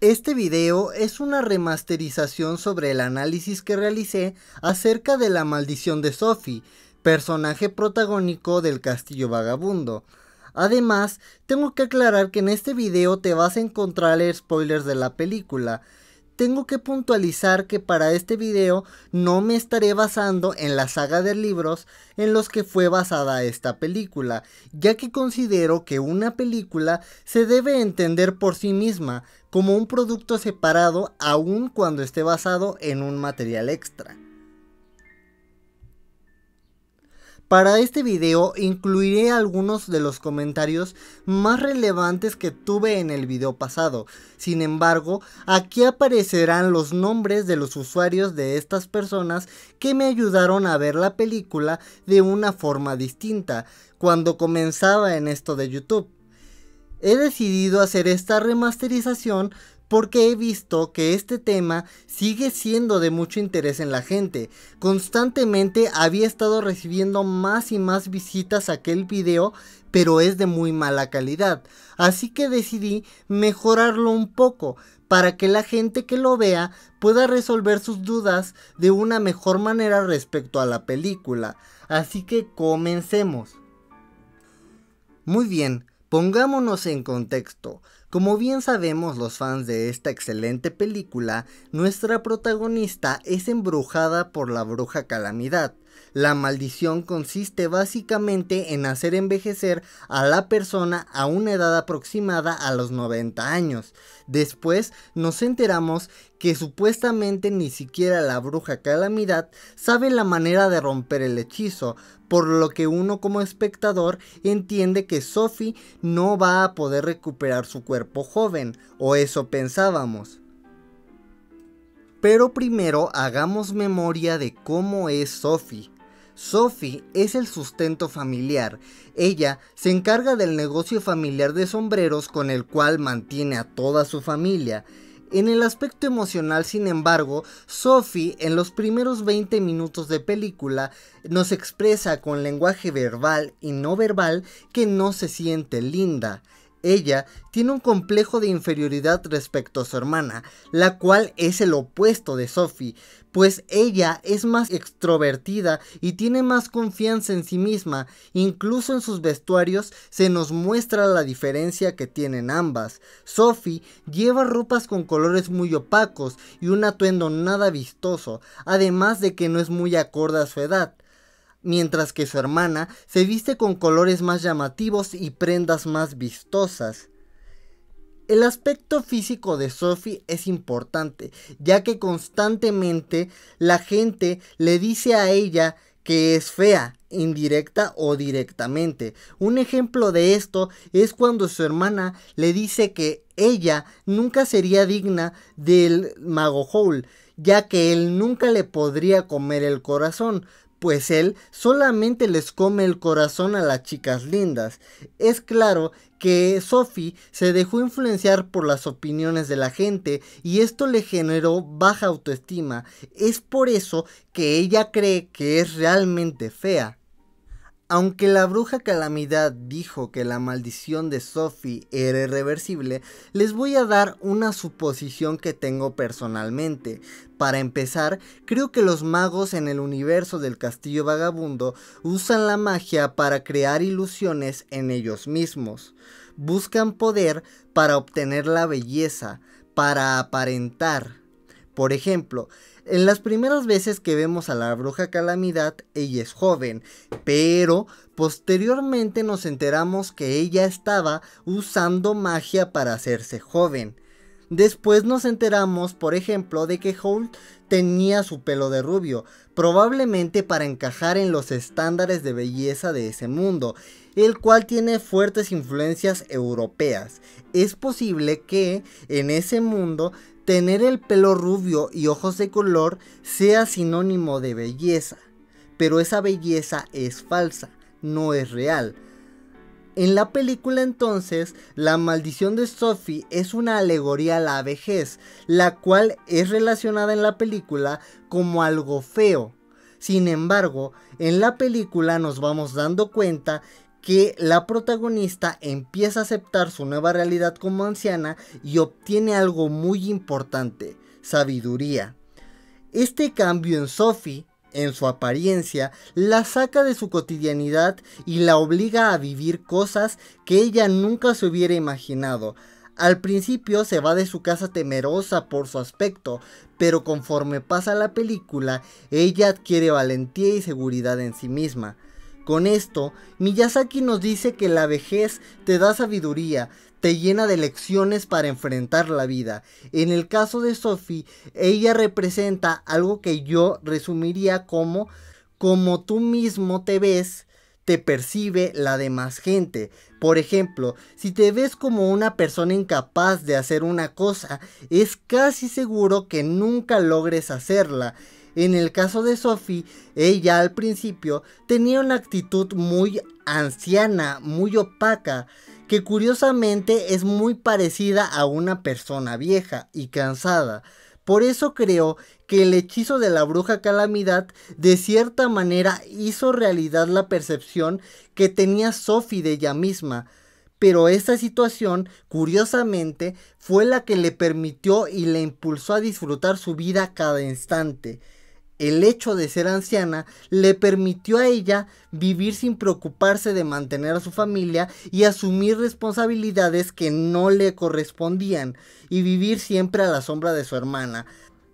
Este video es una remasterización sobre el análisis que realicé acerca de la maldición de Sophie, personaje protagónico del castillo vagabundo. Además, tengo que aclarar que en este video te vas a encontrar spoilers de la película, tengo que puntualizar que para este video no me estaré basando en la saga de libros en los que fue basada esta película, ya que considero que una película se debe entender por sí misma como un producto separado aun cuando esté basado en un material extra. Para este video incluiré algunos de los comentarios más relevantes que tuve en el video pasado. Sin embargo, aquí aparecerán los nombres de los usuarios de estas personas que me ayudaron a ver la película de una forma distinta cuando comenzaba en esto de YouTube. He decidido hacer esta remasterización porque he visto que este tema sigue siendo de mucho interés en la gente. Constantemente había estado recibiendo más y más visitas a aquel video, pero es de muy mala calidad. Así que decidí mejorarlo un poco para que la gente que lo vea pueda resolver sus dudas de una mejor manera respecto a la película. Así que comencemos. Muy bien, pongámonos en contexto. Como bien sabemos los fans de esta excelente película, nuestra protagonista es embrujada por la bruja calamidad, la maldición consiste básicamente en hacer envejecer a la persona a una edad aproximada a los 90 años. Después nos enteramos que supuestamente ni siquiera la bruja calamidad sabe la manera de romper el hechizo, por lo que uno como espectador entiende que Sophie no va a poder recuperar su cuerpo joven, o eso pensábamos. Pero primero hagamos memoria de cómo es Sophie. Sophie es el sustento familiar. Ella se encarga del negocio familiar de sombreros con el cual mantiene a toda su familia. En el aspecto emocional, sin embargo, Sophie en los primeros 20 minutos de película nos expresa con lenguaje verbal y no verbal que no se siente linda. Ella tiene un complejo de inferioridad respecto a su hermana, la cual es el opuesto de Sophie, pues ella es más extrovertida y tiene más confianza en sí misma, incluso en sus vestuarios se nos muestra la diferencia que tienen ambas. Sophie lleva ropas con colores muy opacos y un atuendo nada vistoso, además de que no es muy acorde a su edad mientras que su hermana se viste con colores más llamativos y prendas más vistosas. El aspecto físico de Sophie es importante, ya que constantemente la gente le dice a ella que es fea, indirecta o directamente. Un ejemplo de esto es cuando su hermana le dice que ella nunca sería digna del mago Hole, ya que él nunca le podría comer el corazón, pues él solamente les come el corazón a las chicas lindas. Es claro que Sophie se dejó influenciar por las opiniones de la gente y esto le generó baja autoestima. Es por eso que ella cree que es realmente fea. Aunque la bruja calamidad dijo que la maldición de Sophie era irreversible, les voy a dar una suposición que tengo personalmente. Para empezar, creo que los magos en el universo del castillo vagabundo usan la magia para crear ilusiones en ellos mismos. Buscan poder para obtener la belleza, para aparentar, por ejemplo, en las primeras veces que vemos a la bruja calamidad, ella es joven, pero posteriormente nos enteramos que ella estaba usando magia para hacerse joven. Después nos enteramos, por ejemplo, de que Holt tenía su pelo de rubio, probablemente para encajar en los estándares de belleza de ese mundo, el cual tiene fuertes influencias europeas. Es posible que en ese mundo tener el pelo rubio y ojos de color sea sinónimo de belleza, pero esa belleza es falsa, no es real. En la película entonces, la maldición de Sophie es una alegoría a la vejez, la cual es relacionada en la película como algo feo. Sin embargo, en la película nos vamos dando cuenta que la protagonista empieza a aceptar su nueva realidad como anciana y obtiene algo muy importante, sabiduría. Este cambio en Sophie, en su apariencia, la saca de su cotidianidad y la obliga a vivir cosas que ella nunca se hubiera imaginado. Al principio se va de su casa temerosa por su aspecto, pero conforme pasa la película, ella adquiere valentía y seguridad en sí misma. Con esto, Miyazaki nos dice que la vejez te da sabiduría, te llena de lecciones para enfrentar la vida. En el caso de Sophie, ella representa algo que yo resumiría como como tú mismo te ves, te percibe la demás gente. Por ejemplo, si te ves como una persona incapaz de hacer una cosa, es casi seguro que nunca logres hacerla. En el caso de Sophie, ella al principio tenía una actitud muy anciana, muy opaca, que curiosamente es muy parecida a una persona vieja y cansada. Por eso creo que el hechizo de la bruja calamidad de cierta manera hizo realidad la percepción que tenía Sophie de ella misma. Pero esta situación, curiosamente, fue la que le permitió y le impulsó a disfrutar su vida cada instante el hecho de ser anciana le permitió a ella vivir sin preocuparse de mantener a su familia y asumir responsabilidades que no le correspondían y vivir siempre a la sombra de su hermana.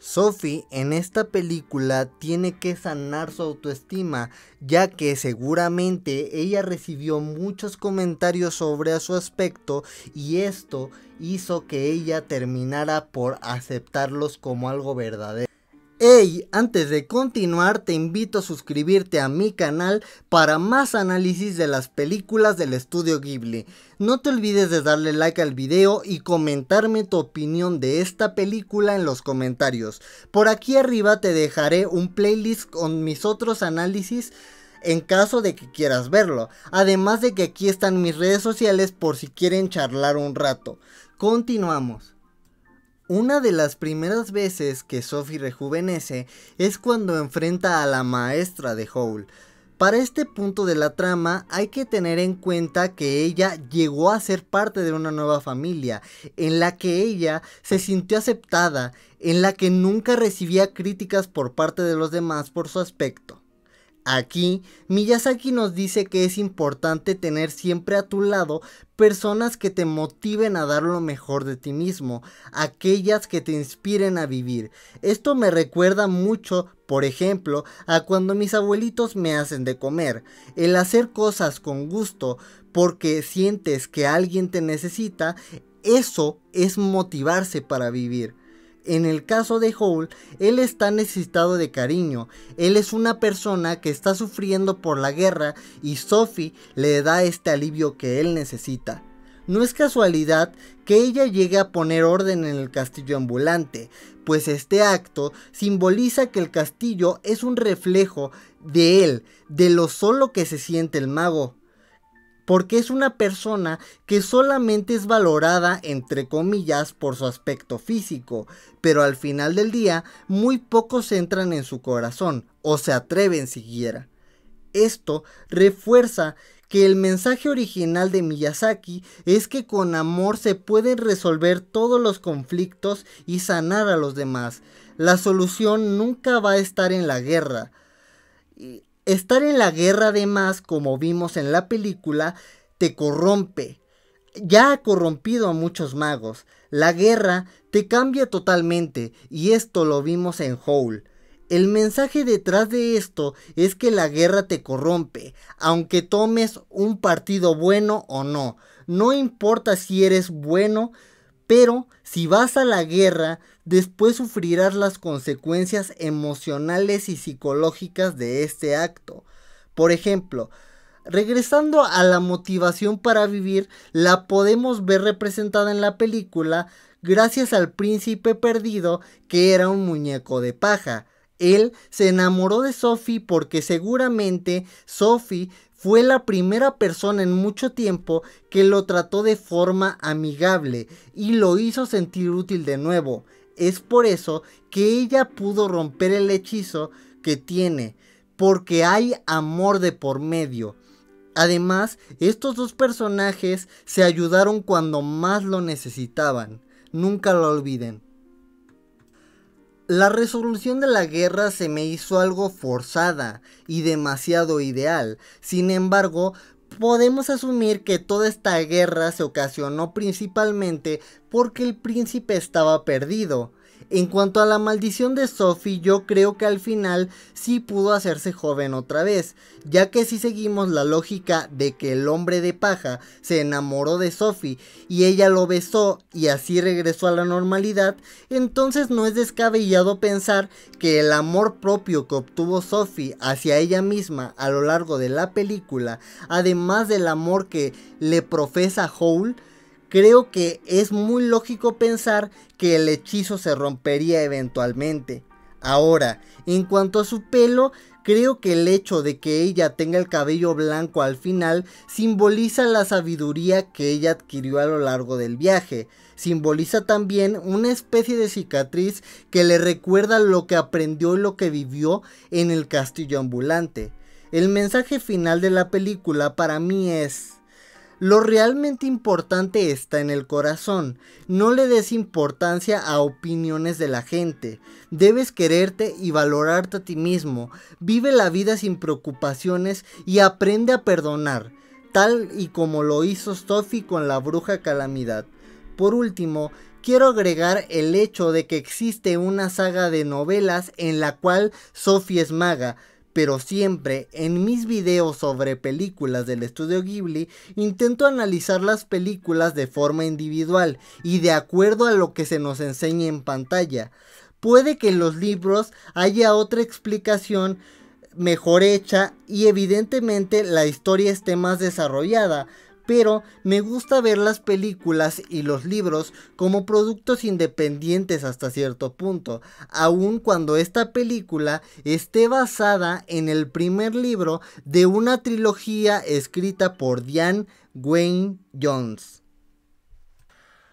Sophie en esta película tiene que sanar su autoestima, ya que seguramente ella recibió muchos comentarios sobre su aspecto y esto hizo que ella terminara por aceptarlos como algo verdadero. Hey, antes de continuar te invito a suscribirte a mi canal para más análisis de las películas del estudio Ghibli. No te olvides de darle like al video y comentarme tu opinión de esta película en los comentarios. Por aquí arriba te dejaré un playlist con mis otros análisis en caso de que quieras verlo. Además de que aquí están mis redes sociales por si quieren charlar un rato. Continuamos. Una de las primeras veces que Sophie rejuvenece es cuando enfrenta a la maestra de Howl. Para este punto de la trama hay que tener en cuenta que ella llegó a ser parte de una nueva familia, en la que ella se sintió aceptada, en la que nunca recibía críticas por parte de los demás por su aspecto. Aquí, Miyazaki nos dice que es importante tener siempre a tu lado personas que te motiven a dar lo mejor de ti mismo, aquellas que te inspiren a vivir. Esto me recuerda mucho, por ejemplo, a cuando mis abuelitos me hacen de comer. El hacer cosas con gusto porque sientes que alguien te necesita, eso es motivarse para vivir. En el caso de Hall, él está necesitado de cariño. Él es una persona que está sufriendo por la guerra y Sophie le da este alivio que él necesita. No es casualidad que ella llegue a poner orden en el castillo ambulante, pues este acto simboliza que el castillo es un reflejo de él, de lo solo que se siente el mago, porque es una persona que solamente es valorada entre comillas por su aspecto físico, pero al final del día muy pocos entran en su corazón o se atreven siquiera. Esto refuerza que el mensaje original de Miyazaki es que con amor se pueden resolver todos los conflictos y sanar a los demás. La solución nunca va a estar en la guerra. Estar en la guerra además, como vimos en la película, te corrompe. Ya ha corrompido a muchos magos. La guerra te cambia totalmente y esto lo vimos en Hole. El mensaje detrás de esto es que la guerra te corrompe, aunque tomes un partido bueno o no. No importa si eres bueno, pero si vas a la guerra, después sufrirás las consecuencias emocionales y psicológicas de este acto. Por ejemplo, regresando a la motivación para vivir, la podemos ver representada en la película gracias al príncipe perdido que era un muñeco de paja. Él se enamoró de Sophie porque seguramente Sophie fue la primera persona en mucho tiempo que lo trató de forma amigable y lo hizo sentir útil de nuevo. Es por eso que ella pudo romper el hechizo que tiene, porque hay amor de por medio. Además, estos dos personajes se ayudaron cuando más lo necesitaban. Nunca lo olviden. La resolución de la guerra se me hizo algo forzada y demasiado ideal. Sin embargo, podemos asumir que toda esta guerra se ocasionó principalmente porque el príncipe estaba perdido en cuanto a la maldición de Sophie, yo creo que al final sí pudo hacerse joven otra vez, ya que si seguimos la lógica de que el hombre de paja se enamoró de Sophie y ella lo besó y así regresó a la normalidad, entonces no es descabellado pensar que el amor propio que obtuvo Sophie hacia ella misma a lo largo de la película, además del amor que le profesa hall, creo que es muy lógico pensar que el hechizo se rompería eventualmente. Ahora, en cuanto a su pelo, creo que el hecho de que ella tenga el cabello blanco al final simboliza la sabiduría que ella adquirió a lo largo del viaje. Simboliza también una especie de cicatriz que le recuerda lo que aprendió y lo que vivió en el castillo ambulante. El mensaje final de la película para mí es... Lo realmente importante está en el corazón. No le des importancia a opiniones de la gente. Debes quererte y valorarte a ti mismo. Vive la vida sin preocupaciones y aprende a perdonar, tal y como lo hizo Sophie con la bruja calamidad. Por último, quiero agregar el hecho de que existe una saga de novelas en la cual Sophie es maga pero siempre en mis videos sobre películas del estudio Ghibli intento analizar las películas de forma individual y de acuerdo a lo que se nos enseña en pantalla. Puede que en los libros haya otra explicación mejor hecha y evidentemente la historia esté más desarrollada, pero me gusta ver las películas y los libros como productos independientes hasta cierto punto, aun cuando esta película esté basada en el primer libro de una trilogía escrita por Diane Wayne Jones.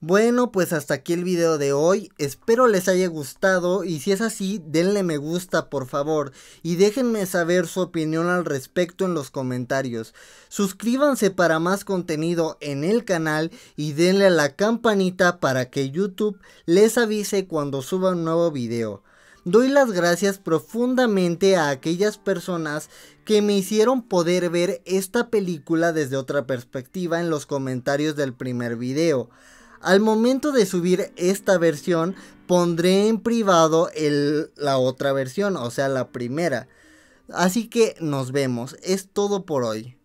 Bueno, pues hasta aquí el video de hoy. Espero les haya gustado y si es así, denle me gusta por favor y déjenme saber su opinión al respecto en los comentarios. Suscríbanse para más contenido en el canal y denle a la campanita para que YouTube les avise cuando suba un nuevo video. Doy las gracias profundamente a aquellas personas que me hicieron poder ver esta película desde otra perspectiva en los comentarios del primer video. Al momento de subir esta versión, pondré en privado la otra versión, o sea, la primera. Así que nos vemos, es todo por hoy.